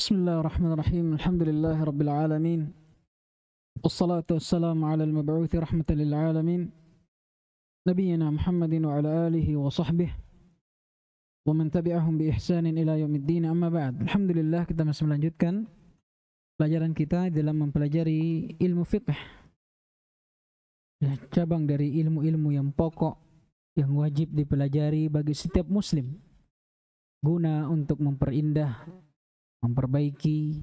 بسم الله الرحمن الرحيم الحمد لله رب العالمين والصلاة والسلام على المبعوث رحمة للعالمين نبينا محمد وعلى آله وصحبه ومن tabi'ahum bi ihsanin ila yaumiddin amma ba'd. Alhamdulillah kita masih melanjutkan pelajaran kita dalam mempelajari ilmu fiqh. Ya, cabang dari ilmu-ilmu yang pokok yang wajib dipelajari bagi setiap muslim guna untuk memperindah memperbaiki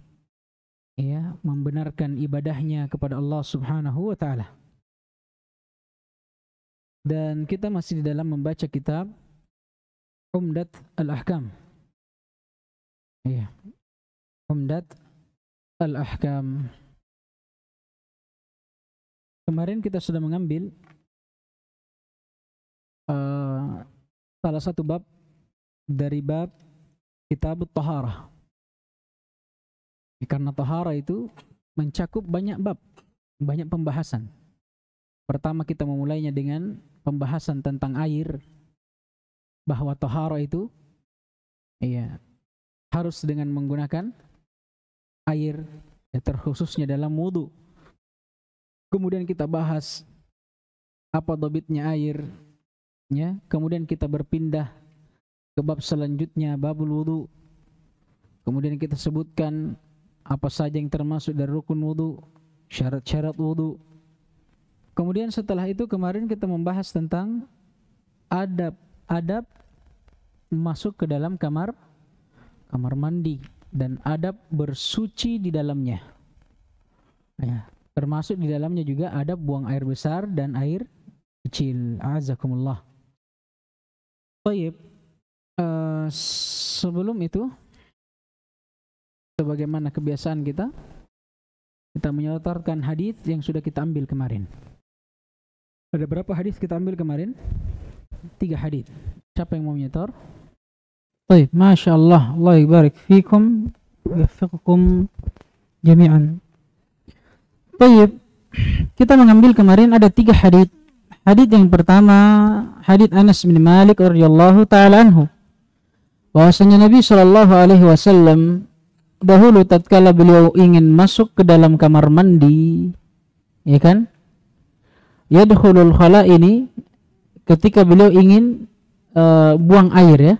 ya, membenarkan ibadahnya kepada Allah Subhanahu wa taala. Dan kita masih di dalam membaca kitab Umdat Al-Ahkam. Ya. Umdat Al-Ahkam. Kemarin kita sudah mengambil uh, salah satu bab dari bab kitab Taharah karena tahara itu mencakup banyak bab, banyak pembahasan. Pertama kita memulainya dengan pembahasan tentang air bahwa tahara itu iya harus dengan menggunakan air ya, terkhususnya dalam wudhu. Kemudian kita bahas apa dobitnya air ya. Kemudian kita berpindah ke bab selanjutnya babul wudhu. Kemudian kita sebutkan apa saja yang termasuk dari rukun wudhu, syarat-syarat wudhu. Kemudian setelah itu kemarin kita membahas tentang adab adab masuk ke dalam kamar kamar mandi dan adab bersuci di dalamnya. Ya, termasuk di dalamnya juga adab buang air besar dan air kecil. Azakumullah. Baik. Uh, eh, sebelum itu sebagaimana kebiasaan kita kita menyotorkan hadis yang sudah kita ambil kemarin. Ada berapa hadis kita ambil kemarin? Tiga hadis. Siapa yang mau menyetor? Baik, Masya Allah, Allah ibarik fikum, yafiqukum jami'an. Baik, kita mengambil kemarin ada tiga hadis. Hadis yang pertama, hadis Anas bin Malik radhiyallahu taala anhu. Bahwasanya Nabi Shallallahu alaihi wasallam dahulu tatkala beliau ingin masuk ke dalam kamar mandi ya kan yadkhulul khala ini ketika beliau ingin uh, buang air ya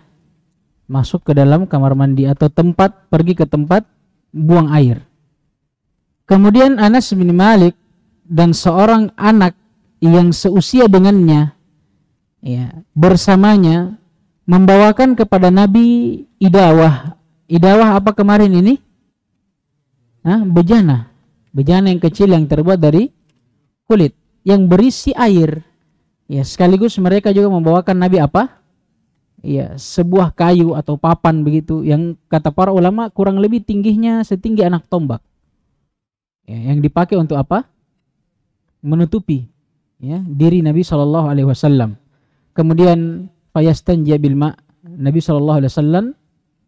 masuk ke dalam kamar mandi atau tempat pergi ke tempat buang air kemudian Anas bin Malik dan seorang anak yang seusia dengannya ya bersamanya membawakan kepada Nabi idawah Idawah apa kemarin ini? Hah? Bejana. Bejana yang kecil yang terbuat dari kulit yang berisi air. Ya, sekaligus mereka juga membawakan Nabi apa? Ya, sebuah kayu atau papan begitu yang kata para ulama kurang lebih tingginya setinggi anak tombak. Ya, yang dipakai untuk apa? Menutupi ya diri Nabi Shallallahu alaihi wasallam. Kemudian payastan jabilma ma. Nabi Shallallahu alaihi wasallam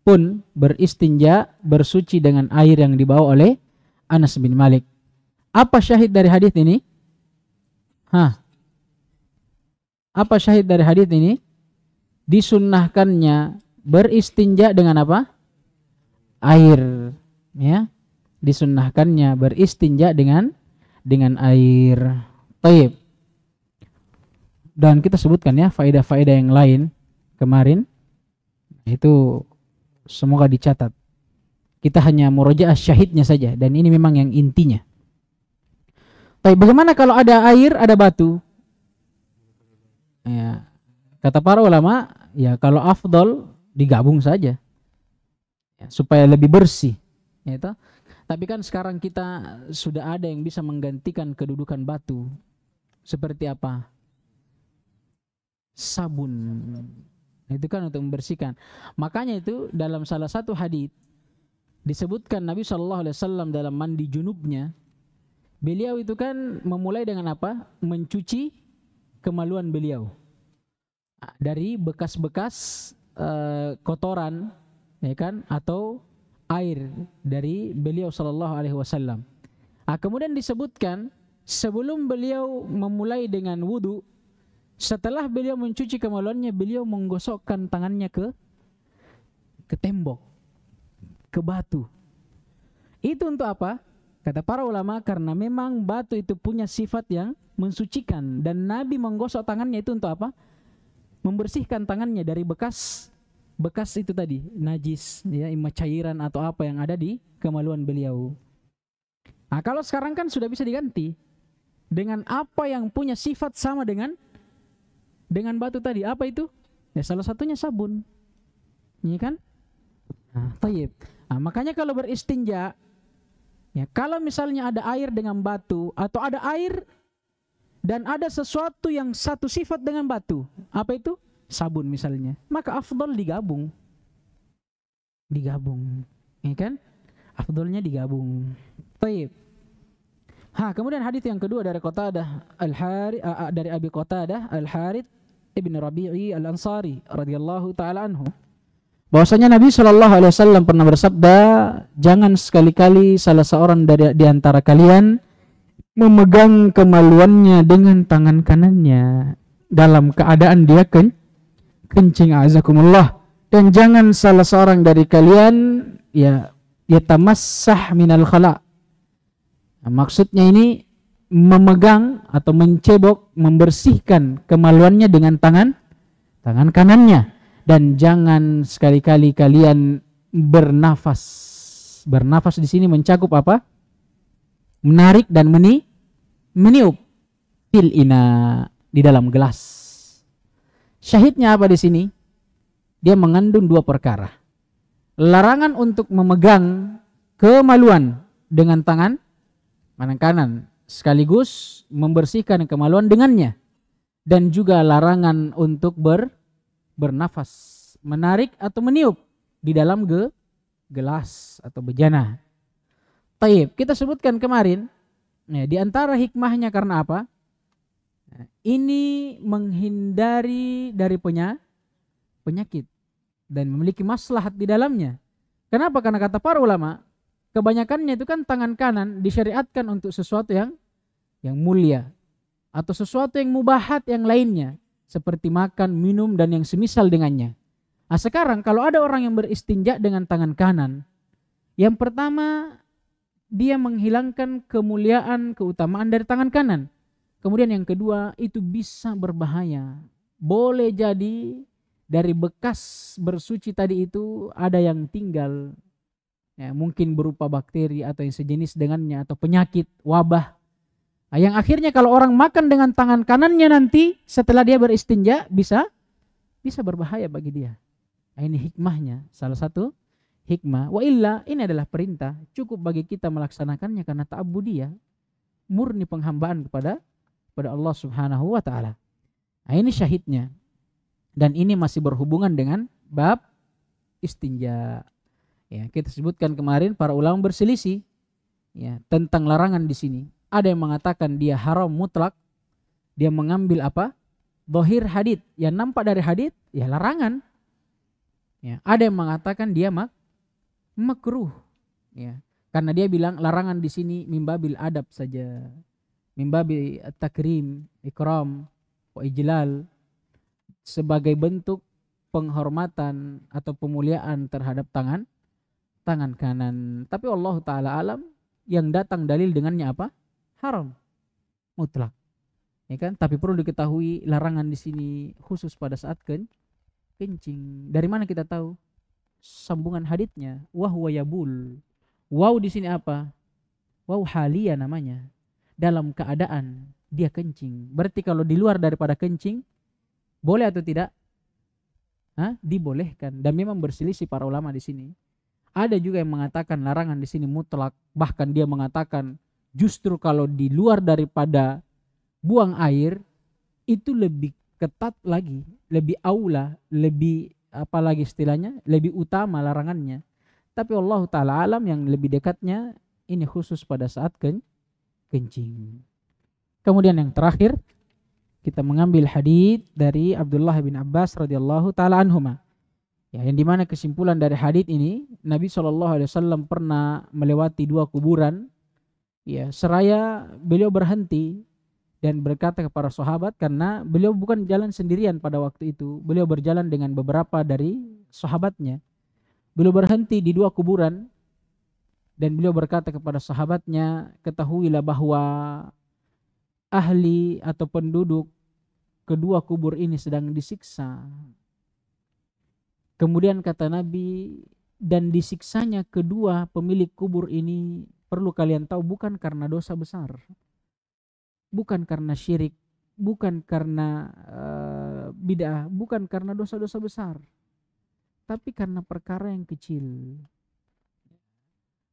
pun beristinja, bersuci dengan air yang dibawa oleh Anas bin Malik. Apa syahid dari hadis ini? Hah. Apa syahid dari hadis ini? Disunnahkannya beristinja dengan apa? Air, ya. Disunnahkannya beristinja dengan dengan air. Taib. Dan kita sebutkan ya faedah-faedah yang lain kemarin. Itu semoga dicatat. Kita hanya murojaah syahidnya saja dan ini memang yang intinya. Tapi bagaimana kalau ada air, ada batu? Ya, kata para ulama, ya kalau afdol digabung saja. Ya, supaya lebih bersih, ya itu. Tapi kan sekarang kita sudah ada yang bisa menggantikan kedudukan batu. Seperti apa? Sabun itu kan untuk membersihkan makanya itu dalam salah satu hadis disebutkan Nabi Shallallahu Alaihi Wasallam dalam mandi junubnya beliau itu kan memulai dengan apa mencuci kemaluan beliau dari bekas-bekas uh, kotoran ya kan atau air dari beliau Shallallahu Alaihi Wasallam ah, kemudian disebutkan sebelum beliau memulai dengan wudhu setelah beliau mencuci kemaluannya, beliau menggosokkan tangannya ke ke tembok, ke batu. Itu untuk apa? Kata para ulama karena memang batu itu punya sifat yang mensucikan dan Nabi menggosok tangannya itu untuk apa? Membersihkan tangannya dari bekas bekas itu tadi, najis, ya cairan atau apa yang ada di kemaluan beliau. Nah, kalau sekarang kan sudah bisa diganti dengan apa yang punya sifat sama dengan dengan batu tadi apa itu ya salah satunya sabun ini iya kan nah, nah, makanya kalau beristinja ya kalau misalnya ada air dengan batu atau ada air dan ada sesuatu yang satu sifat dengan batu apa itu sabun misalnya maka afdol digabung digabung ini iya kan afdolnya digabung taib Ha, kemudian hadis yang kedua dari kota ada Al Hari dari Abi Kota ada Al Harith ibn Rabi'i al-Ansari radhiyallahu taala anhu bahwasanya Nabi Shallallahu alaihi wasallam pernah bersabda jangan sekali-kali salah seorang dari di antara kalian memegang kemaluannya dengan tangan kanannya dalam keadaan dia ken kencing azakumullah dan jangan salah seorang dari kalian ya yatamassah minal khala nah, maksudnya ini memegang atau mencebok membersihkan kemaluannya dengan tangan tangan kanannya dan jangan sekali-kali kalian bernafas bernafas di sini mencakup apa menarik dan meni meniup pil ina di dalam gelas syahidnya apa di sini dia mengandung dua perkara larangan untuk memegang kemaluan dengan tangan kanan kanan sekaligus membersihkan kemaluan dengannya dan juga larangan untuk ber bernafas, menarik atau meniup di dalam ge, gelas atau bejana. Taib, kita sebutkan kemarin, ya, di antara hikmahnya karena apa? Ini menghindari dari penya, penyakit dan memiliki maslahat di dalamnya. Kenapa? Karena kata para ulama, kebanyakannya itu kan tangan kanan disyariatkan untuk sesuatu yang yang mulia atau sesuatu yang mubahat yang lainnya seperti makan, minum dan yang semisal dengannya. Nah, sekarang kalau ada orang yang beristinja dengan tangan kanan, yang pertama dia menghilangkan kemuliaan, keutamaan dari tangan kanan. Kemudian yang kedua itu bisa berbahaya. Boleh jadi dari bekas bersuci tadi itu ada yang tinggal ya, mungkin berupa bakteri atau yang sejenis dengannya atau penyakit wabah nah, yang akhirnya kalau orang makan dengan tangan kanannya nanti setelah dia beristinja bisa bisa berbahaya bagi dia nah, ini hikmahnya salah satu hikmah wa illa ini adalah perintah cukup bagi kita melaksanakannya karena ta'budiyah murni penghambaan kepada kepada Allah Subhanahu wa taala nah, ini syahidnya dan ini masih berhubungan dengan bab istinja Ya, kita sebutkan kemarin para ulama berselisih ya tentang larangan di sini. Ada yang mengatakan dia haram mutlak, dia mengambil apa? Dohir hadit, yang nampak dari hadit, ya larangan. Ya, ada yang mengatakan dia mak makruh, ya. Karena dia bilang larangan di sini mimbabil adab saja. Mimbabil takrim, ikram, wa ijlal sebagai bentuk penghormatan atau pemuliaan terhadap tangan tangan kanan. Tapi Allah taala alam yang datang dalil dengannya apa? Haram. Mutlak. Ya kan? Tapi perlu diketahui larangan di sini khusus pada saat ken kencing. Dari mana kita tahu? Sambungan haditnya wahwa yabul. Wow di sini apa? Wow halia namanya. Dalam keadaan dia kencing. Berarti kalau di luar daripada kencing boleh atau tidak? Hah? Dibolehkan dan memang berselisih para ulama di sini. Ada juga yang mengatakan larangan di sini mutlak, bahkan dia mengatakan justru kalau di luar daripada buang air itu lebih ketat lagi, lebih aula, lebih apa lagi istilahnya, lebih utama larangannya. Tapi Allah taala alam yang lebih dekatnya ini khusus pada saat ken kencing. Kemudian yang terakhir kita mengambil hadis dari Abdullah bin Abbas radhiyallahu taala anhumah Ya, yang dimana kesimpulan dari hadis ini Nabi Shallallahu Alaihi Wasallam pernah melewati dua kuburan. Ya, seraya beliau berhenti dan berkata kepada sahabat karena beliau bukan jalan sendirian pada waktu itu. Beliau berjalan dengan beberapa dari sahabatnya. Beliau berhenti di dua kuburan dan beliau berkata kepada sahabatnya, ketahuilah bahwa ahli atau penduduk kedua kubur ini sedang disiksa Kemudian kata Nabi, dan disiksanya kedua pemilik kubur ini perlu kalian tahu bukan karena dosa besar. Bukan karena syirik, bukan karena uh, bid'ah, bukan karena dosa-dosa besar. Tapi karena perkara yang kecil.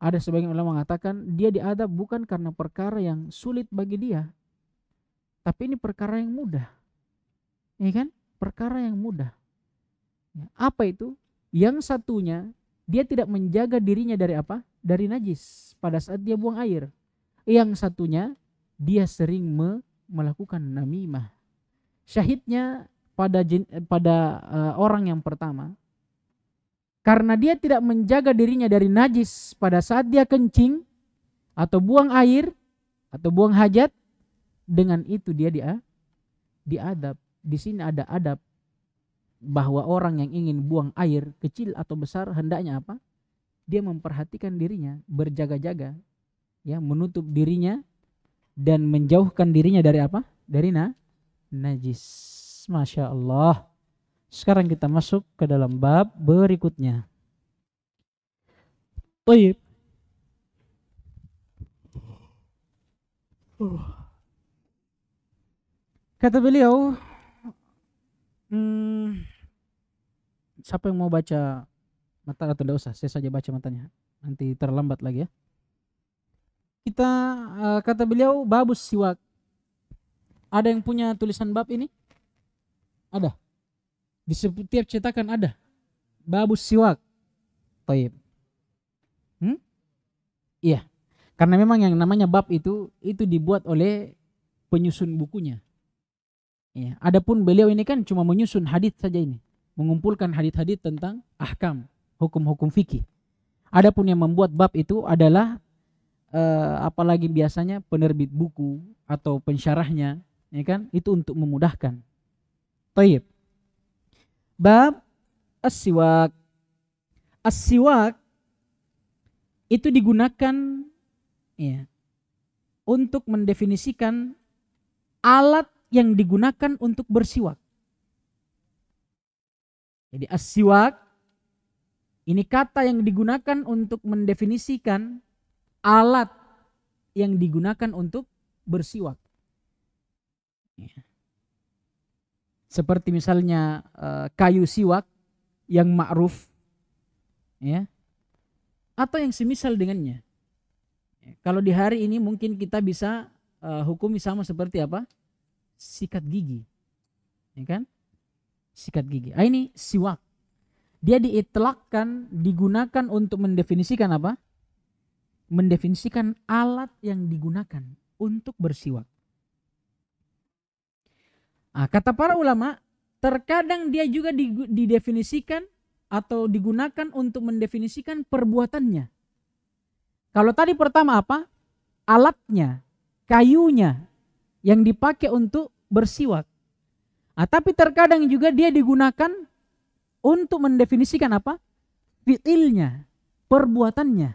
Ada sebagian ulama mengatakan dia diadab bukan karena perkara yang sulit bagi dia, tapi ini perkara yang mudah. Ini iya kan? Perkara yang mudah. Nah, apa itu? Yang satunya dia tidak menjaga dirinya dari apa? Dari najis pada saat dia buang air. Yang satunya dia sering me melakukan namimah. Syahidnya pada jen, pada uh, orang yang pertama karena dia tidak menjaga dirinya dari najis pada saat dia kencing atau buang air atau buang hajat dengan itu dia dia diadab. Di sini ada adab bahwa orang yang ingin buang air kecil atau besar hendaknya apa? Dia memperhatikan dirinya, berjaga-jaga, ya menutup dirinya dan menjauhkan dirinya dari apa? Dari na najis. Masya Allah. Sekarang kita masuk ke dalam bab berikutnya. Baik. Uh. Kata beliau, Hmm, siapa yang mau baca mata atau tidak usah, saya saja baca matanya. Nanti terlambat lagi ya. Kita uh, kata beliau babus siwak. Ada yang punya tulisan bab ini? Ada. Di setiap cetakan ada. Babus siwak. Taib. Hmm? Iya. Karena memang yang namanya bab itu itu dibuat oleh penyusun bukunya. Ya, adapun beliau ini kan cuma menyusun hadis saja ini, mengumpulkan hadis-hadis tentang ahkam, hukum-hukum fikih. Adapun yang membuat bab itu adalah eh, apalagi biasanya penerbit buku atau pensyarahnya, ya kan? Itu untuk memudahkan. Taib. Bab as-siwak. As-siwak itu digunakan ya untuk mendefinisikan alat yang digunakan untuk bersiwak. Jadi asiwak ini kata yang digunakan untuk mendefinisikan alat yang digunakan untuk bersiwak. Seperti misalnya eh, kayu siwak yang ma'ruf ya atau yang semisal dengannya. Kalau di hari ini mungkin kita bisa uh, hukumi sama seperti apa? sikat gigi. Ya kan? Sikat gigi. Ah, ini siwak. Dia diitlakkan, digunakan untuk mendefinisikan apa? Mendefinisikan alat yang digunakan untuk bersiwak. Ah kata para ulama, terkadang dia juga didefinisikan atau digunakan untuk mendefinisikan perbuatannya. Kalau tadi pertama apa? Alatnya, kayunya, yang dipakai untuk bersiwak. Nah, tapi terkadang juga dia digunakan untuk mendefinisikan apa? Fitilnya, perbuatannya.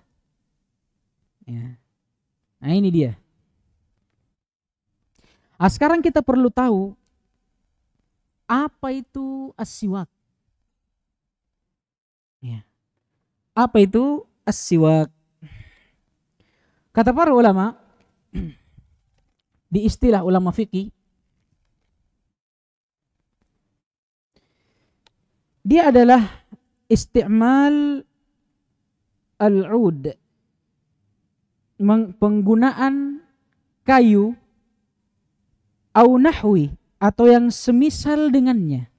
Ya. Nah ini dia. Nah, sekarang kita perlu tahu apa itu asiwak. Ya. Apa itu asiwak? Kata para ulama, di istilah ulama fikih dia adalah istimal al-ud penggunaan kayu au nahwi atau yang semisal dengannya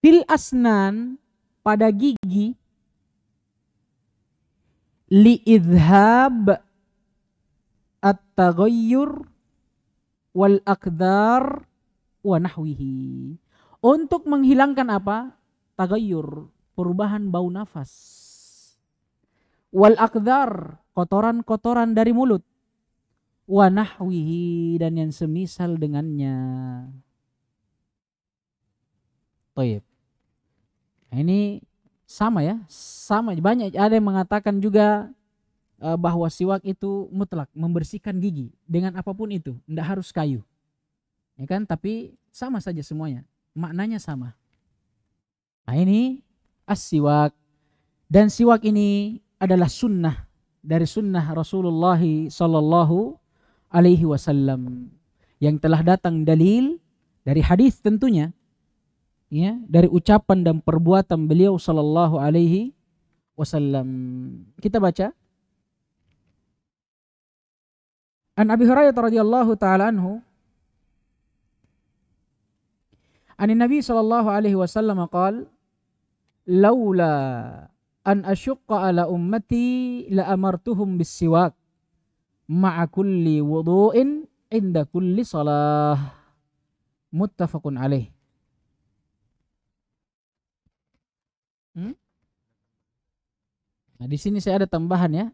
fil asnan pada gigi li idhab at-taghayyur wal akdar wa nahwihi. Untuk menghilangkan apa? Tagayur, perubahan bau nafas. Wal akdar, kotoran-kotoran dari mulut. Wa nahwihi dan yang semisal dengannya. Toyib. Nah, ini sama ya, sama banyak ada yang mengatakan juga uh, bahwa siwak itu mutlak membersihkan gigi dengan apapun itu, tidak harus kayu. Ya kan? Tapi sama saja semuanya, maknanya sama. Nah, ini as-siwak. Dan siwak ini adalah sunnah dari sunnah Rasulullah sallallahu alaihi wasallam yang telah datang dalil dari hadis tentunya ya dari ucapan dan perbuatan beliau sallallahu alaihi wasallam kita baca An Abi Hurairah radhiyallahu taala anhu An Nabi sallallahu alaihi wasallam qaal laula an asyqa ala ummati la amartuhum bis siwak ma'a kulli wudu'in inda kulli salah muttafaqun alaih hmm? Nah, di sini saya ada tambahan ya,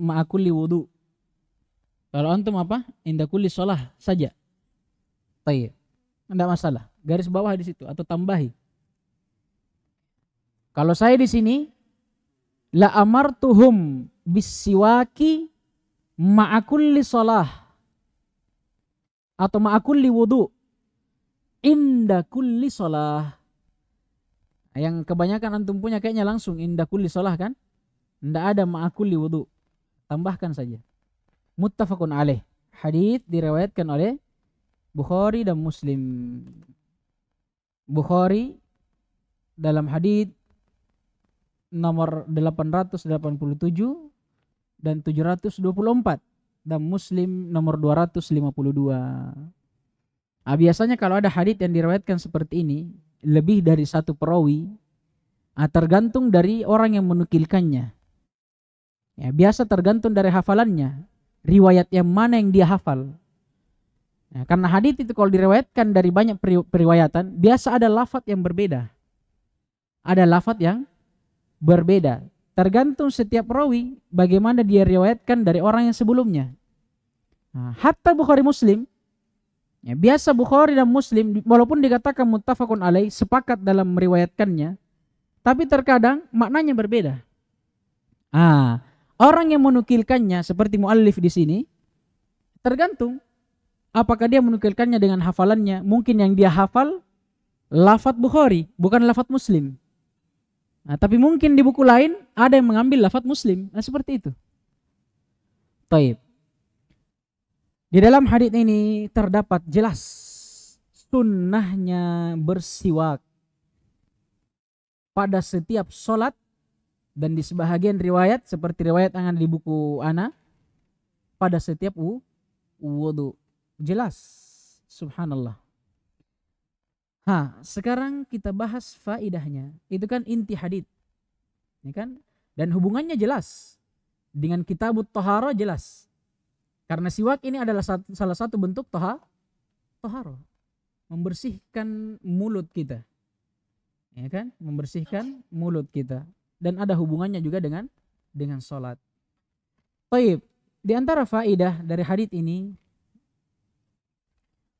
ma'a kulli wudu. Kalau antum apa? Indah kulis sholah saja. Tayyib. Tidak masalah. Garis bawah di situ atau tambahi. Kalau saya di sini la amartuhum bisiwaki ma'akulli sholah atau ma'akulli wudu inda kulli sholah yang kebanyakan antum punya kayaknya langsung inda kulli sholah kan tidak ada ma'akulli wudu tambahkan saja muttafaqun alaih. Hadis diriwayatkan oleh Bukhari dan Muslim. Bukhari dalam hadis nomor 887 dan 724 dan Muslim nomor 252. Nah, biasanya kalau ada hadis yang diriwayatkan seperti ini lebih dari satu perawi, nah, tergantung dari orang yang menukilkannya. Ya, biasa tergantung dari hafalannya riwayat yang mana yang dia hafal. Nah, karena hadis itu kalau diriwayatkan dari banyak periwayatan, biasa ada lafat yang berbeda. Ada lafat yang berbeda. Tergantung setiap rawi bagaimana dia riwayatkan dari orang yang sebelumnya. Nah, hatta Bukhari Muslim, ya, biasa Bukhari dan Muslim walaupun dikatakan mutafakun alaih, sepakat dalam meriwayatkannya, tapi terkadang maknanya berbeda. Ah, Orang yang menukilkannya seperti muallif di sini tergantung apakah dia menukilkannya dengan hafalannya. Mungkin yang dia hafal lafat Bukhari, bukan lafat Muslim. Nah, tapi mungkin di buku lain ada yang mengambil lafat Muslim. Nah, seperti itu. Taib. Di dalam hadis ini terdapat jelas sunnahnya bersiwak pada setiap sholat dan di sebahagian riwayat seperti riwayat yang ada di buku Ana pada setiap u wudhu. Jelas. Subhanallah. Ha, sekarang kita bahas faidahnya. Itu kan inti hadith. ini ya kan? Dan hubungannya jelas. Dengan kitab tohara jelas. Karena siwak ini adalah salah satu bentuk toha, toharo. Membersihkan mulut kita. Ya kan? Membersihkan mulut kita dan ada hubungannya juga dengan dengan sholat. Taib. Di antara faidah dari hadit ini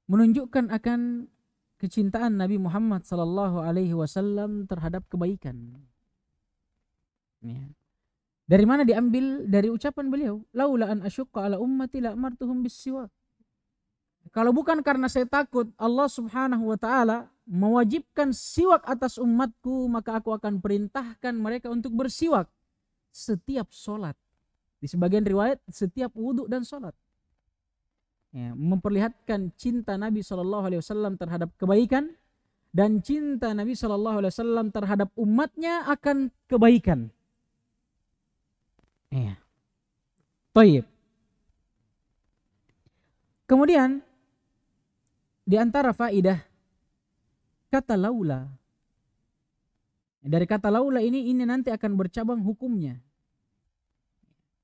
menunjukkan akan kecintaan Nabi Muhammad Sallallahu Alaihi Wasallam terhadap kebaikan. Ya. Dari mana diambil? Dari ucapan beliau, "Laula an asyqa ala ummati la bis siwak." Kalau bukan karena saya takut Allah Subhanahu wa taala mewajibkan siwak atas umatku, maka aku akan perintahkan mereka untuk bersiwak setiap sholat. Di sebagian riwayat setiap wudhu dan sholat. Ya, memperlihatkan cinta Nabi Shallallahu Alaihi Wasallam terhadap kebaikan dan cinta Nabi Shallallahu Alaihi Wasallam terhadap umatnya akan kebaikan. Ya. Kemudian di antara faidah kata laula. Dari kata laula ini ini nanti akan bercabang hukumnya.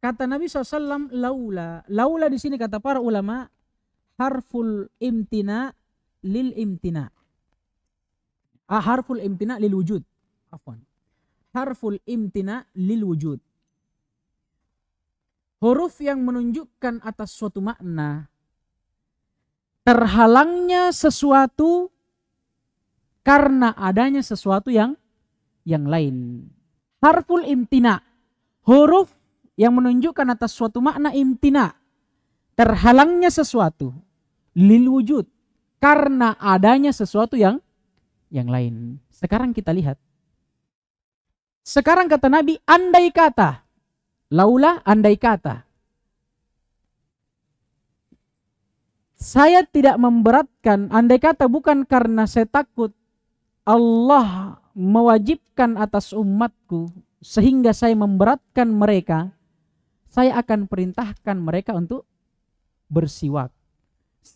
Kata Nabi SAW laula. Laula di sini kata para ulama harful imtina lil imtina. Ah, harful imtina lil wujud. Afwan. Harful imtina lil wujud. Huruf yang menunjukkan atas suatu makna terhalangnya sesuatu karena adanya sesuatu yang yang lain. Harful imtina, huruf yang menunjukkan atas suatu makna imtina, terhalangnya sesuatu lil wujud karena adanya sesuatu yang yang lain. Sekarang kita lihat. Sekarang kata Nabi andai kata laula andai kata saya tidak memberatkan andai kata bukan karena saya takut Allah mewajibkan atas umatku sehingga saya memberatkan mereka saya akan perintahkan mereka untuk bersiwak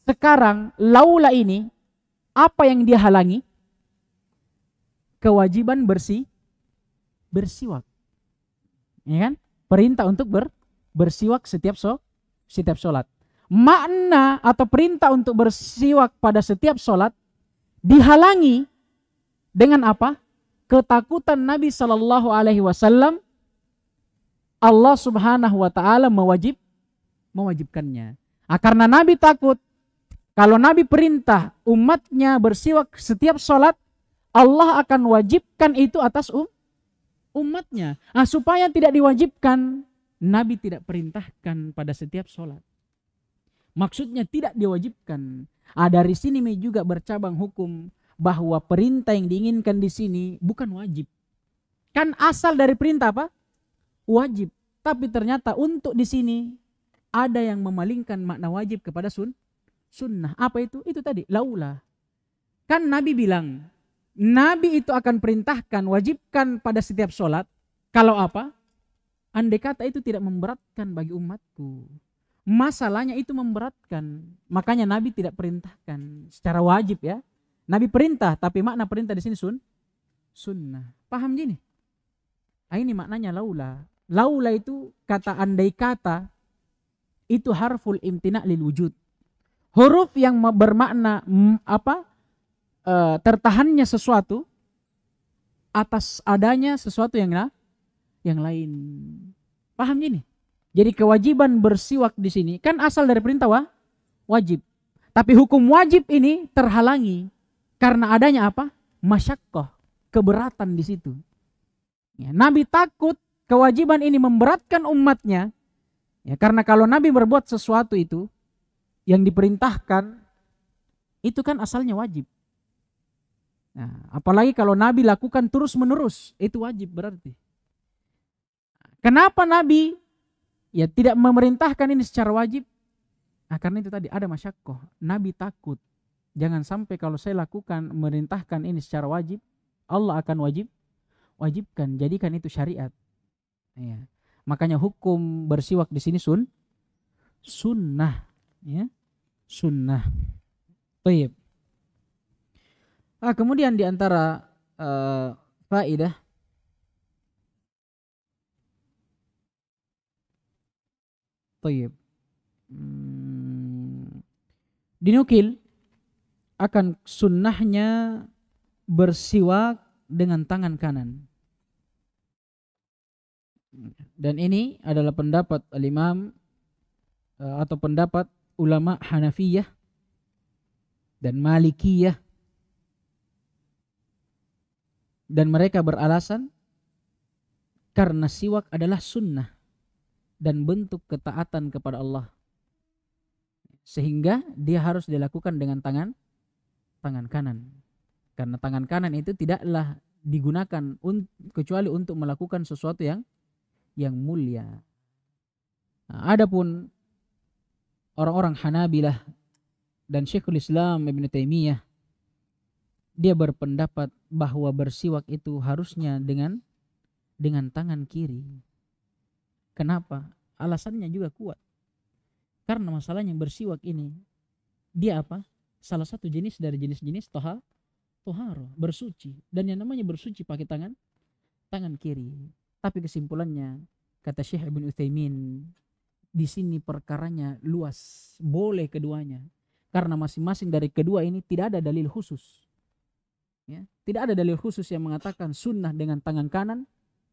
sekarang laula ini apa yang dia halangi kewajiban bersih bersiwak ya kan perintah untuk ber, bersiwak setiap so, setiap sholat makna atau perintah untuk bersiwak pada setiap sholat dihalangi dengan apa? Ketakutan Nabi Shallallahu Alaihi Wasallam Allah Subhanahu Wa Taala mewajib mewajibkannya. Nah, karena Nabi takut kalau Nabi perintah umatnya bersiwak setiap sholat Allah akan wajibkan itu atas um, umatnya. Nah, supaya tidak diwajibkan Nabi tidak perintahkan pada setiap sholat. Maksudnya tidak diwajibkan. Ah, dari sini juga bercabang hukum bahwa perintah yang diinginkan di sini bukan wajib. Kan asal dari perintah apa? Wajib. Tapi ternyata untuk di sini ada yang memalingkan makna wajib kepada sun sunnah. Apa itu? Itu tadi laula. Kan Nabi bilang, Nabi itu akan perintahkan, wajibkan pada setiap sholat. Kalau apa? Andai kata itu tidak memberatkan bagi umatku masalahnya itu memberatkan. Makanya Nabi tidak perintahkan secara wajib ya. Nabi perintah, tapi makna perintah di sini sun sunnah. Paham gini? Nah, ini maknanya laula. Laula itu kata andai kata itu harful imtina lil wujud. Huruf yang bermakna apa? E, tertahannya sesuatu atas adanya sesuatu yang yang lain. Paham gini? Jadi kewajiban bersiwak di sini kan asal dari perintah wa? wajib. Tapi hukum wajib ini terhalangi karena adanya apa? Masyakoh, keberatan di situ. Ya, Nabi takut kewajiban ini memberatkan umatnya. Ya, karena kalau Nabi berbuat sesuatu itu yang diperintahkan itu kan asalnya wajib. Nah, apalagi kalau Nabi lakukan terus-menerus, itu wajib berarti. Kenapa Nabi ya tidak memerintahkan ini secara wajib. Nah, karena itu tadi ada masyakoh. Nabi takut. Jangan sampai kalau saya lakukan merintahkan ini secara wajib, Allah akan wajib wajibkan. Jadikan itu syariat. Ya. Makanya hukum bersiwak di sini sun sunnah ya. Sunnah. Baik. Ah, kemudian di antara uh, eh, faidah طيب hmm. dinukil akan sunnahnya bersiwak dengan tangan kanan. Dan ini adalah pendapat al-imam eh, atau pendapat ulama Hanafiyah dan Malikiyah. Dan mereka beralasan karena siwak adalah sunnah dan bentuk ketaatan kepada Allah sehingga dia harus dilakukan dengan tangan tangan kanan karena tangan kanan itu tidaklah digunakan un, kecuali untuk melakukan sesuatu yang yang mulia. Nah, adapun orang-orang Hanabilah dan Syekhul Islam Ibn Taimiyah dia berpendapat bahwa bersiwak itu harusnya dengan dengan tangan kiri Kenapa? Alasannya juga kuat. Karena masalahnya bersiwak ini dia apa? Salah satu jenis dari jenis-jenis toha toharo, bersuci. Dan yang namanya bersuci pakai tangan tangan kiri. Tapi kesimpulannya kata Syekh Ibn Uthaymin di sini perkaranya luas, boleh keduanya. Karena masing-masing dari kedua ini tidak ada dalil khusus. Ya, tidak ada dalil khusus yang mengatakan sunnah dengan tangan kanan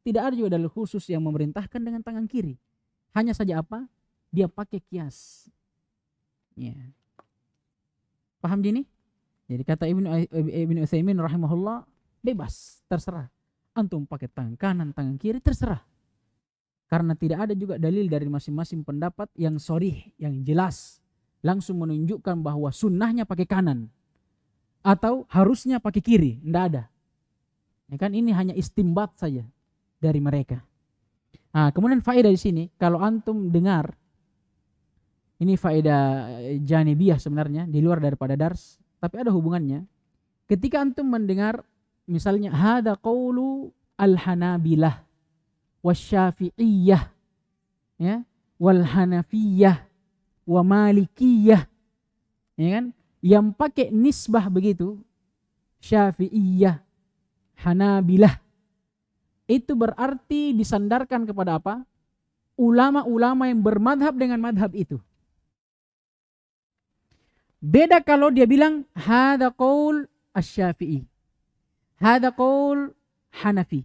tidak ada juga dalil khusus yang memerintahkan dengan tangan kiri. Hanya saja apa? Dia pakai kias. Ya. Paham gini? Jadi kata Ibnu Ibn Utsaimin rahimahullah, bebas, terserah. Antum pakai tangan kanan, tangan kiri, terserah. Karena tidak ada juga dalil dari masing-masing pendapat yang sorih, yang jelas. Langsung menunjukkan bahwa sunnahnya pakai kanan atau harusnya pakai kiri, tidak ada. Ya kan ini hanya istimbat saja dari mereka. Nah, kemudian faedah di sini, kalau antum dengar, ini faedah eh, janibiah sebenarnya, di luar daripada dars, tapi ada hubungannya. Ketika antum mendengar, misalnya, hada qawlu al-hanabilah, syafi'iyah, ya, wal hanafiyah, wa malikiyah, ya kan? Yang pakai nisbah begitu, syafi'iyah, hanabilah, itu berarti disandarkan kepada apa? Ulama-ulama yang bermadhab dengan madhab itu. Beda kalau dia bilang hada qaul asy-Syafi'i. Hada qaul Hanafi.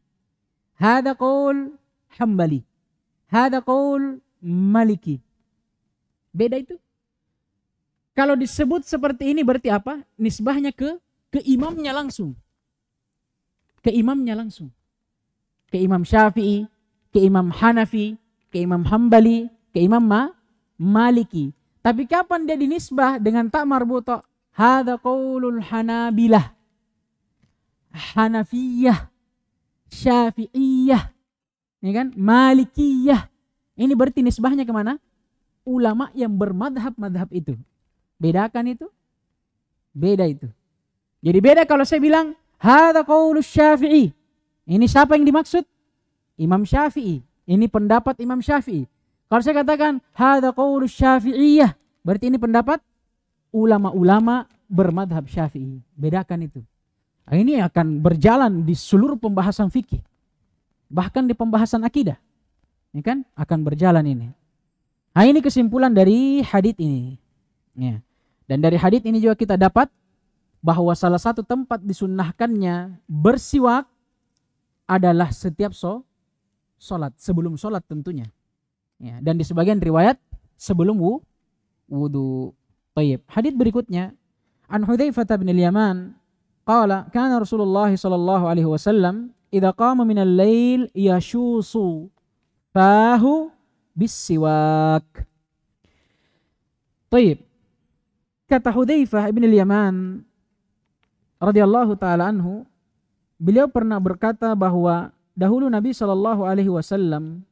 Hada qaul Hambali. Hada qaul Maliki. Beda itu. Kalau disebut seperti ini berarti apa? Nisbahnya ke ke imamnya langsung. Ke imamnya langsung ke Imam Syafi'i, ke Imam Hanafi, ke Imam Hambali, ke Imam Ma, Maliki. Tapi kapan dia dinisbah dengan tak marbuto? Hada qawlul Hanabilah. Hanafiyah, Syafi'iyah, ya kan? Malikiyah. Ini berarti nisbahnya kemana? Ulama yang bermadhab-madhab itu. Bedakan itu? Beda itu. Jadi beda kalau saya bilang, Hada qawlul syafi'i. Ini siapa yang dimaksud? Imam Syafi'i. Ini pendapat Imam Syafi'i. Kalau saya katakan hadza qaulus Syafi'iyah, berarti ini pendapat ulama-ulama bermadhab Syafi'i. Bedakan itu. Nah, ini akan berjalan di seluruh pembahasan fikih. Bahkan di pembahasan akidah. Ini ya kan? Akan berjalan ini. Nah, ini kesimpulan dari hadit ini. Ya. Dan dari hadit ini juga kita dapat bahwa salah satu tempat disunnahkannya bersiwak adalah setiap so, salat sebelum salat tentunya. Ya, dan di sebagian riwayat sebelum wu, wudu. Tayyib. Hadis berikutnya An Hudzaifah bin Yaman qala kana Rasulullah sallallahu alaihi wasallam idza qama min al-lail yashusu fahu bisiwak. Tayyib. Kata Hudzaifah bin Yaman radhiyallahu taala anhu Beliau pernah berkata bahwa dahulu Nabi Shallallahu Alaihi Wasallam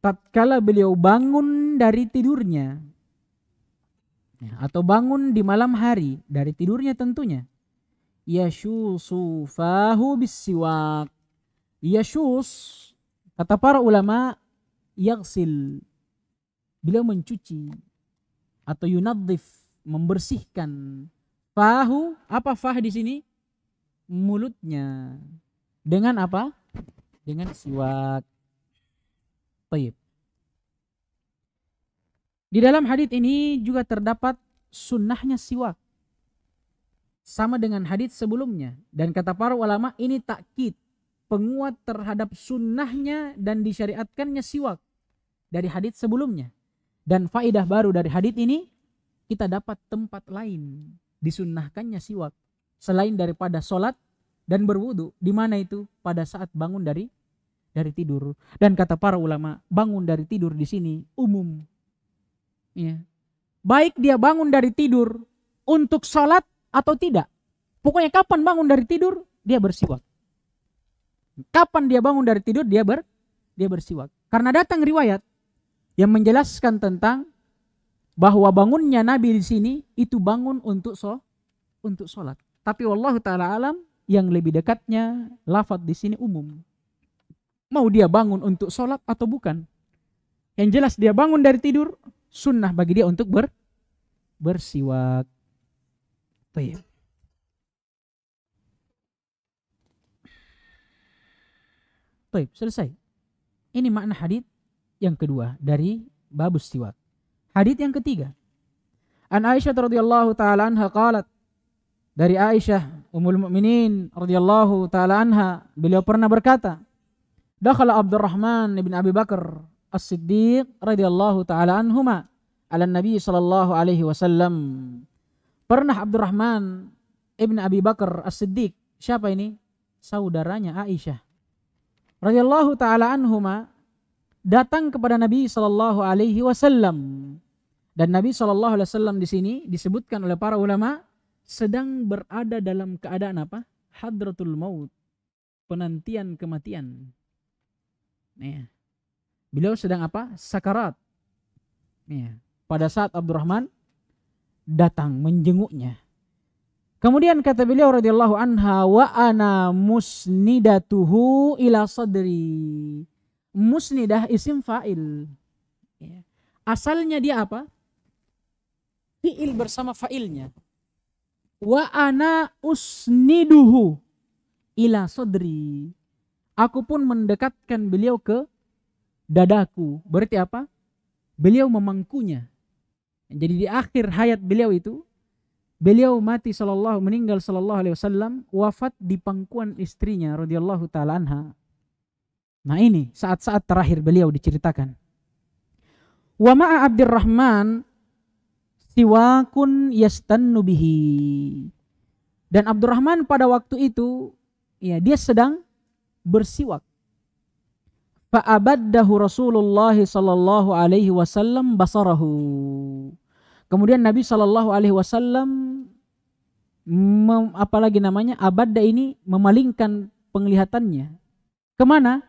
tatkala beliau bangun dari tidurnya ya, atau bangun di malam hari dari tidurnya tentunya yashusufahu bisiwak yashus kata para ulama yaksil beliau mencuci atau yunadif membersihkan fahu apa fah di sini mulutnya dengan apa? Dengan siwak. Baik. Di dalam hadis ini juga terdapat sunnahnya siwak. Sama dengan hadis sebelumnya. Dan kata para ulama ini takkid. Penguat terhadap sunnahnya dan disyariatkannya siwak. Dari hadis sebelumnya. Dan faidah baru dari hadis ini kita dapat tempat lain disunnahkannya siwak selain daripada sholat dan berwudu. Di mana itu? Pada saat bangun dari dari tidur. Dan kata para ulama, bangun dari tidur di sini umum. Ya. Baik dia bangun dari tidur untuk sholat atau tidak. Pokoknya kapan bangun dari tidur, dia bersiwak. Kapan dia bangun dari tidur, dia ber dia bersiwak. Karena datang riwayat yang menjelaskan tentang bahwa bangunnya Nabi di sini itu bangun untuk so, untuk sholat. Tapi Allah taala alam yang lebih dekatnya lafat di sini umum. Mau dia bangun untuk sholat atau bukan? Yang jelas dia bangun dari tidur, sunnah bagi dia untuk ber bersiwak. ya. Baik, selesai. Ini makna hadis yang kedua dari babus siwak. Hadis yang ketiga. An Aisyah radhiyallahu taala anha qalat dari Aisyah Ummul Mukminin radhiyallahu taala anha beliau pernah berkata Dakhala Abdurrahman bin Abi Bakar As-Siddiq radhiyallahu taala anhuma ala Nabi sallallahu alaihi wasallam Pernah Abdurrahman Ibn Abi Bakar As-Siddiq siapa ini saudaranya Aisyah radhiyallahu taala anhuma datang kepada Nabi sallallahu alaihi wasallam dan Nabi sallallahu alaihi wasallam di sini disebutkan oleh para ulama sedang berada dalam keadaan apa? Hadratul maut, penantian kematian. Nih. Beliau sedang apa? Sakarat. Nih. Pada saat Abdurrahman datang menjenguknya. Kemudian kata beliau radhiyallahu anha wa ana musnidatuhu ila sadri. Musnidah isim fa'il. Asalnya dia apa? Fi'il bersama fa'ilnya wa ana usniduhu ila sodri. Aku pun mendekatkan beliau ke dadaku. Berarti apa? Beliau memangkunya. Jadi di akhir hayat beliau itu, beliau mati sallallahu meninggal sallallahu alaihi wasallam wafat di pangkuan istrinya radhiyallahu taala anha. Nah ini saat-saat terakhir beliau diceritakan. Wa ma'a Abdurrahman siwakun yastannu bihi. Dan Abdurrahman pada waktu itu ya dia sedang bersiwak. Fa'abaddahu Rasulullah sallallahu alaihi wasallam basarahu. Kemudian Nabi sallallahu alaihi wasallam mem, apalagi namanya abadda ini memalingkan penglihatannya kemana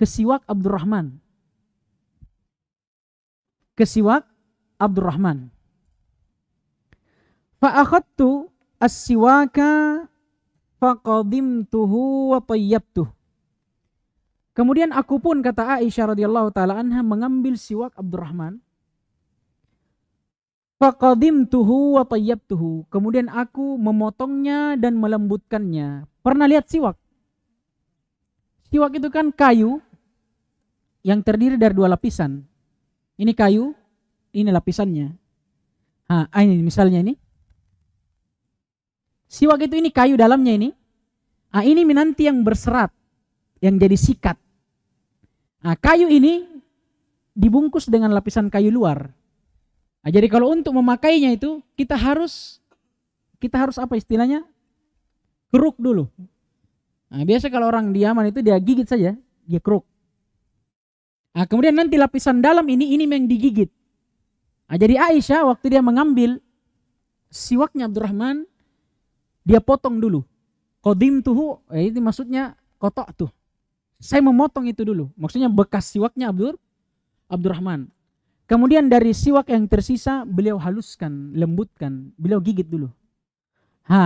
ke siwak Abdurrahman ke siwak Abdurrahman Fa'akhattu as-siwaka faqadimtuhu wa tayyabtuh. Kemudian aku pun kata Aisyah radhiyallahu taala anha mengambil siwak Abdurrahman. Faqadimtuhu wa tayyabtuhu. Kemudian aku memotongnya dan melembutkannya. Pernah lihat siwak? Siwak itu kan kayu yang terdiri dari dua lapisan. Ini kayu, ini lapisannya. Ah ini misalnya ini. Siwak itu ini kayu dalamnya ini. Nah, ini menanti yang berserat, yang jadi sikat. Nah, kayu ini dibungkus dengan lapisan kayu luar. Nah, jadi kalau untuk memakainya itu kita harus kita harus apa istilahnya? Keruk dulu. Nah, biasa kalau orang diaman itu dia gigit saja, dia keruk. Nah, kemudian nanti lapisan dalam ini ini yang digigit. Nah, jadi Aisyah waktu dia mengambil siwaknya Abdurrahman dia potong dulu. Kodim tuh, eh, ini maksudnya kotok tuh. Saya memotong itu dulu. Maksudnya bekas siwaknya Abdur Abdurrahman. Kemudian dari siwak yang tersisa beliau haluskan, lembutkan, beliau gigit dulu. Ha.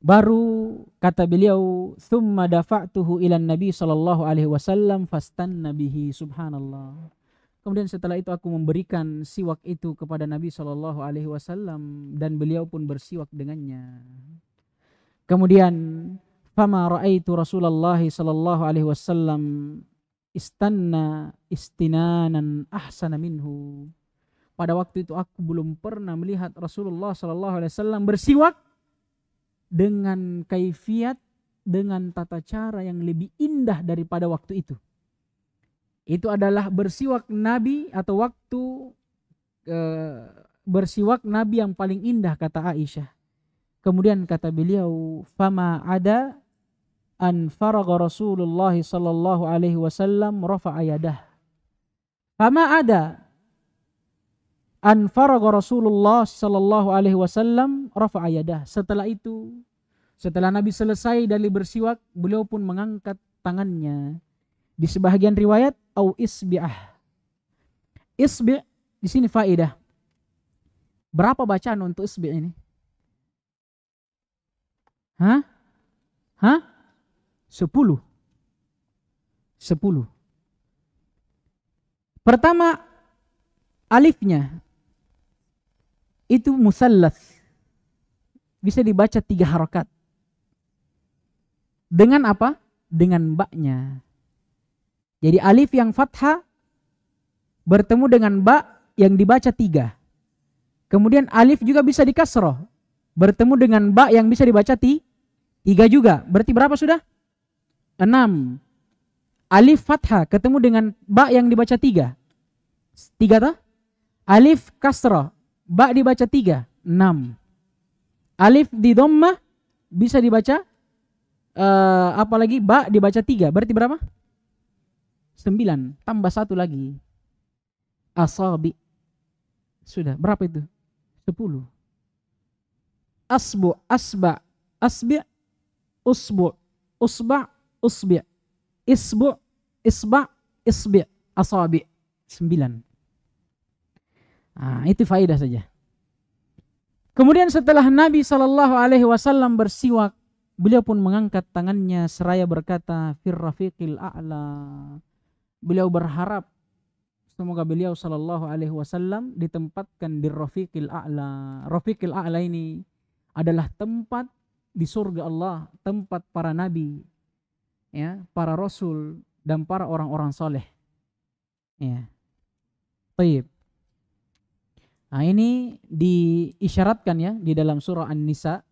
Baru kata beliau, "Tsumma dafa'tuhu ilan Nabi sallallahu alaihi wasallam fastanna bihi subhanallah." Kemudian setelah itu aku memberikan siwak itu kepada Nabi Shallallahu Alaihi Wasallam dan beliau pun bersiwak dengannya. Kemudian fama raaitu Rasulullah Shallallahu Alaihi Wasallam istana istinanan ahsana minhu. Pada waktu itu aku belum pernah melihat Rasulullah Shallallahu Alaihi Wasallam bersiwak dengan kaifiat dengan tata cara yang lebih indah daripada waktu itu itu adalah bersiwak Nabi atau waktu e, bersiwak Nabi yang paling indah kata Aisyah. Kemudian kata beliau, "Fama ada an faragha Rasulullah sallallahu alaihi wasallam rafa'a yadah." Fama ada an faragha Rasulullah sallallahu alaihi wasallam rafa'a yadah. Setelah itu, setelah Nabi selesai dari bersiwak, beliau pun mengangkat tangannya. Di sebahagian riwayat au isbi'ah. Isbi' di sini faidah. Berapa bacaan untuk isbi' ini? Hah? Hah? Sepuluh. Sepuluh. Pertama, alifnya itu musallas. Bisa dibaca tiga harokat. Dengan apa? Dengan baknya. Jadi alif yang fathah bertemu dengan ba yang dibaca tiga. Kemudian alif juga bisa dikasroh bertemu dengan ba yang bisa dibaca ti, tiga juga. Berarti berapa sudah? Enam. Alif fathah ketemu dengan ba yang dibaca tiga. Tiga toh? Alif kasroh, ba dibaca tiga, enam. Alif di domah bisa dibaca uh, apalagi ba dibaca tiga. Berarti berapa? Sembilan, tambah satu lagi. Asabi. Sudah, berapa itu? Sepuluh. Asbu, asba, asbi, usbu, usba, usbi, isbu, isba, isbi, asabi. Sembilan. Nah, itu faedah saja. Kemudian setelah Nabi Shallallahu Alaihi Wasallam bersiwak, beliau pun mengangkat tangannya seraya berkata, Firrafiqil a'la beliau berharap semoga beliau sallallahu alaihi wasallam ditempatkan di Rafiqil A'la. Rafiqil A'la ini adalah tempat di surga Allah, tempat para nabi, ya, para rasul dan para orang-orang soleh. Ya. Taib. Nah, ini diisyaratkan ya di dalam surah An-Nisa.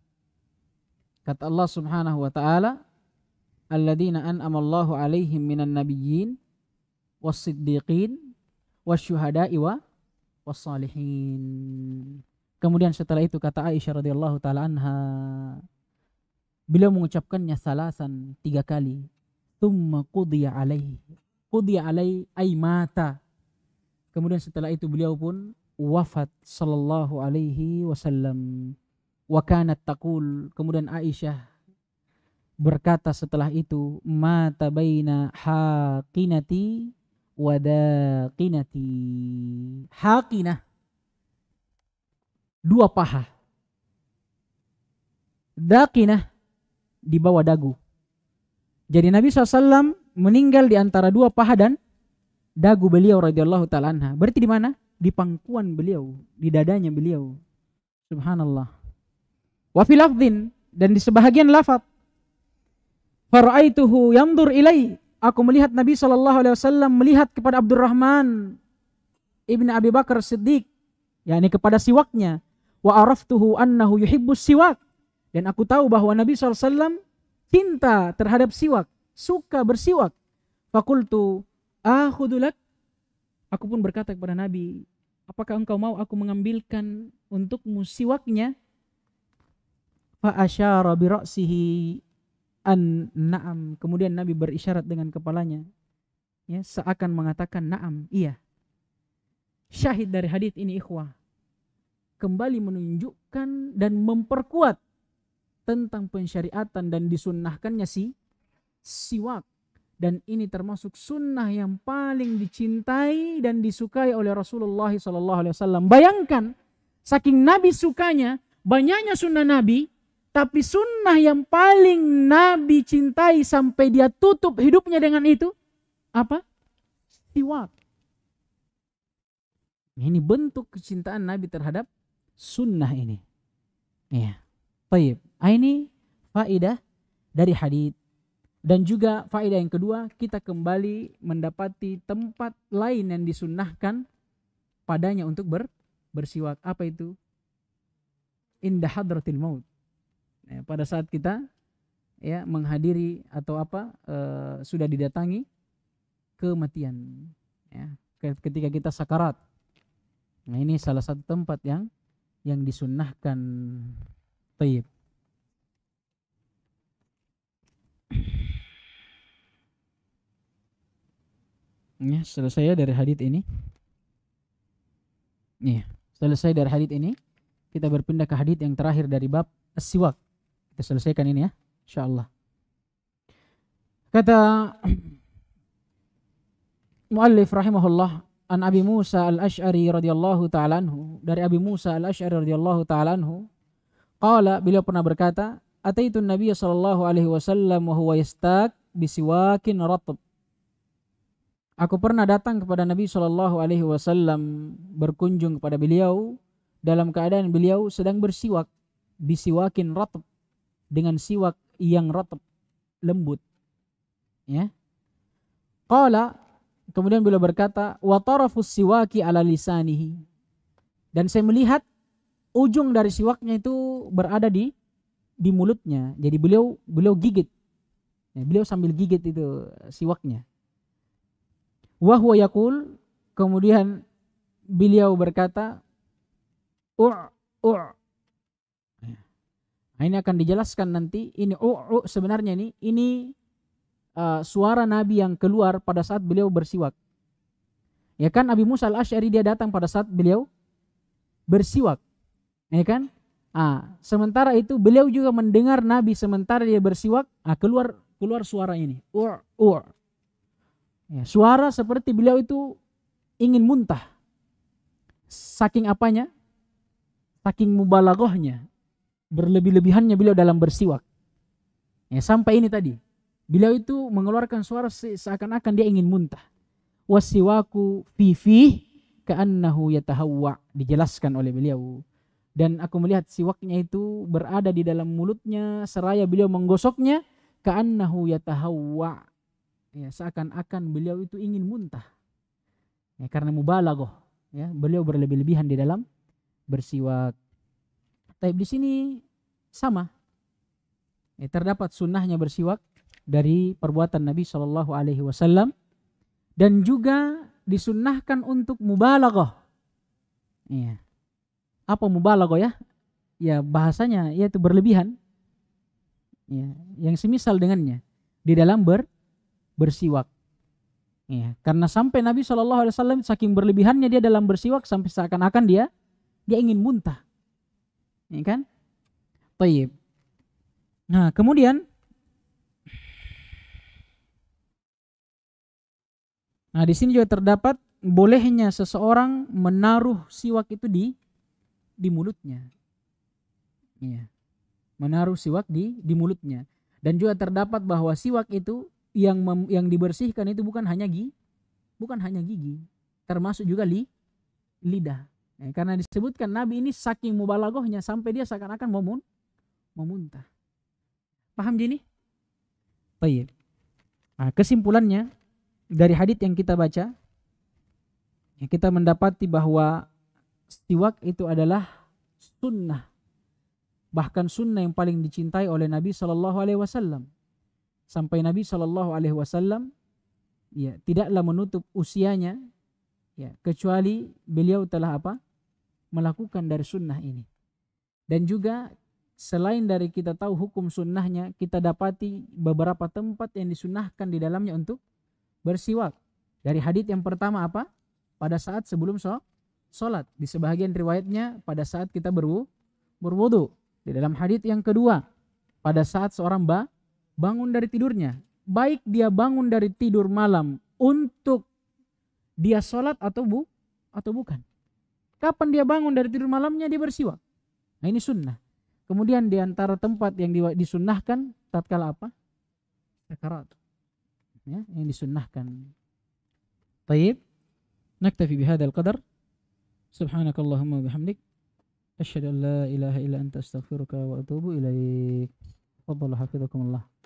Kata Allah Subhanahu wa taala, "Alladzina an'amallahu 'alaihim minan nabiyyin" wasiddiqin wasyuhada iwa wasalihin. Kemudian setelah itu kata Aisyah radhiyallahu taala anha beliau mengucapkannya salasan tiga kali. Tumma qudiya alaihi. Qudiya alaihi ay mata. Kemudian setelah itu beliau pun wafat sallallahu alaihi wasallam. Wa kanat taqul. Kemudian Aisyah berkata setelah itu mata baina haqinati wadaqinati hakina dua paha dakinah di bawah dagu jadi Nabi SAW meninggal di antara dua paha dan dagu beliau radhiyallahu taala anha berarti di mana di pangkuan beliau di dadanya beliau subhanallah wa fi dan di sebahagian lafaz faraituhu yamdur ilai Aku melihat Nabi Shallallahu Alaihi Wasallam melihat kepada Abdurrahman ibn Abi Bakar Siddiq, yakni kepada siwaknya. Wa araftuhu annahu yuhibbus siwak. Dan aku tahu bahwa Nabi SAW cinta terhadap siwak, suka bersiwak. Fakultu akhudulak. Aku pun berkata kepada Nabi, apakah engkau mau aku mengambilkan untukmu siwaknya? asyara bi an naam kemudian Nabi berisyarat dengan kepalanya ya seakan mengatakan naam iya syahid dari hadis ini ikhwah kembali menunjukkan dan memperkuat tentang pensyariatan dan disunnahkannya si siwak dan ini termasuk sunnah yang paling dicintai dan disukai oleh Rasulullah SAW. Bayangkan, saking Nabi sukanya, banyaknya sunnah Nabi, tapi sunnah yang paling Nabi cintai sampai dia tutup hidupnya dengan itu apa? Siwak. Ini bentuk kecintaan Nabi terhadap sunnah ini. Ya. Baik. Ah, ini faedah dari hadis dan juga faedah yang kedua kita kembali mendapati tempat lain yang disunnahkan padanya untuk ber bersiwak. Apa itu? Indah hadratil maut ya, pada saat kita ya menghadiri atau apa e, sudah didatangi kematian ya ketika kita sakarat nah ini salah satu tempat yang yang disunnahkan taib ya selesai ya dari hadit ini ya selesai dari hadit ini kita berpindah ke hadit yang terakhir dari bab siwak kita selesaikan ini ya, insyaallah. Kata muallif rahimahullah an Abi Musa al-Ash'ari radhiyallahu ta'ala anhu dari Abi Musa al-Ash'ari radhiyallahu ta'ala anhu qala beliau pernah berkata ataitun nabiy sallallahu alaihi wasallam wa huwa yastak bisiwakin ratub. Aku pernah datang kepada Nabi sallallahu Alaihi Wasallam berkunjung kepada beliau dalam keadaan beliau sedang bersiwak, bisiwakin ratub dengan siwak yang rotab lembut ya qala kemudian beliau berkata wa tarafus siwaki ala lisanihi dan saya melihat ujung dari siwaknya itu berada di di mulutnya jadi beliau beliau gigit ya, beliau sambil gigit itu siwaknya wahwa yakul kemudian beliau berkata u' u' Nah, ini akan dijelaskan nanti. Ini u'u oh, oh, sebenarnya ini ini uh, suara Nabi yang keluar pada saat beliau bersiwak. Ya kan Nabi Musa al-Asy'ari dia datang pada saat beliau bersiwak. Ya kan? Ah, sementara itu beliau juga mendengar Nabi sementara dia bersiwak, ah, keluar keluar suara ini. U'u. U ya, suara seperti beliau itu ingin muntah. Saking apanya? Saking mubalaghahnya, berlebih-lebihannya beliau dalam bersiwak. Ya, sampai ini tadi. Beliau itu mengeluarkan suara seakan-akan dia ingin muntah. Wasiwaku fifi ka'annahu yatahawwa. Dijelaskan oleh beliau. Dan aku melihat siwaknya itu berada di dalam mulutnya seraya beliau menggosoknya ka'annahu yatahawwa. Ya, seakan-akan beliau itu ingin muntah. Ya, karena mubalagoh. ya, beliau berlebih-lebihan di dalam bersiwak. Tapi di sini sama. Ya, terdapat sunnahnya bersiwak dari perbuatan Nabi Shallallahu Alaihi Wasallam dan juga disunnahkan untuk mubalaghah. Iya. Apa mubalaghah ya? Ya bahasanya yaitu berlebihan. Ya, yang semisal dengannya di dalam ber bersiwak. Ya, karena sampai Nabi Shallallahu Alaihi Wasallam saking berlebihannya dia dalam bersiwak sampai seakan-akan dia dia ingin muntah. Ya kan? Tayyib. Nah, kemudian Nah, di sini juga terdapat bolehnya seseorang menaruh siwak itu di di mulutnya. Iya. Menaruh siwak di di mulutnya. Dan juga terdapat bahwa siwak itu yang mem, yang dibersihkan itu bukan hanya gigi, bukan hanya gigi, termasuk juga li, lidah. Ya, karena disebutkan Nabi ini saking mubalagohnya sampai dia seakan-akan memun, memuntah. Paham gini? Baik. Nah, kesimpulannya dari hadis yang kita baca, ya kita mendapati bahwa siwak itu adalah sunnah. Bahkan sunnah yang paling dicintai oleh Nabi Shallallahu Alaihi Wasallam. Sampai Nabi Shallallahu Alaihi Wasallam ya tidaklah menutup usianya ya kecuali beliau telah apa melakukan dari sunnah ini. Dan juga selain dari kita tahu hukum sunnahnya, kita dapati beberapa tempat yang disunahkan di dalamnya untuk bersiwak. Dari hadit yang pertama apa? Pada saat sebelum sholat. Di sebagian riwayatnya pada saat kita berwu, berwudu. Di dalam hadit yang kedua, pada saat seorang ba, bangun dari tidurnya. Baik dia bangun dari tidur malam untuk dia sholat atau bu atau bukan. Kapan dia bangun dari tidur malamnya dia bersiwak. Nah ini sunnah. Kemudian di antara tempat yang disunnahkan tatkala apa? Sakarat. Ya, yang disunnahkan. Baik. Naktafi bihadzal qadar. Subhanakallahumma bihamdik. Asyhadu an la ilaha illa anta astaghfiruka wa atubu ilaik. Fadhal hafizakumullah.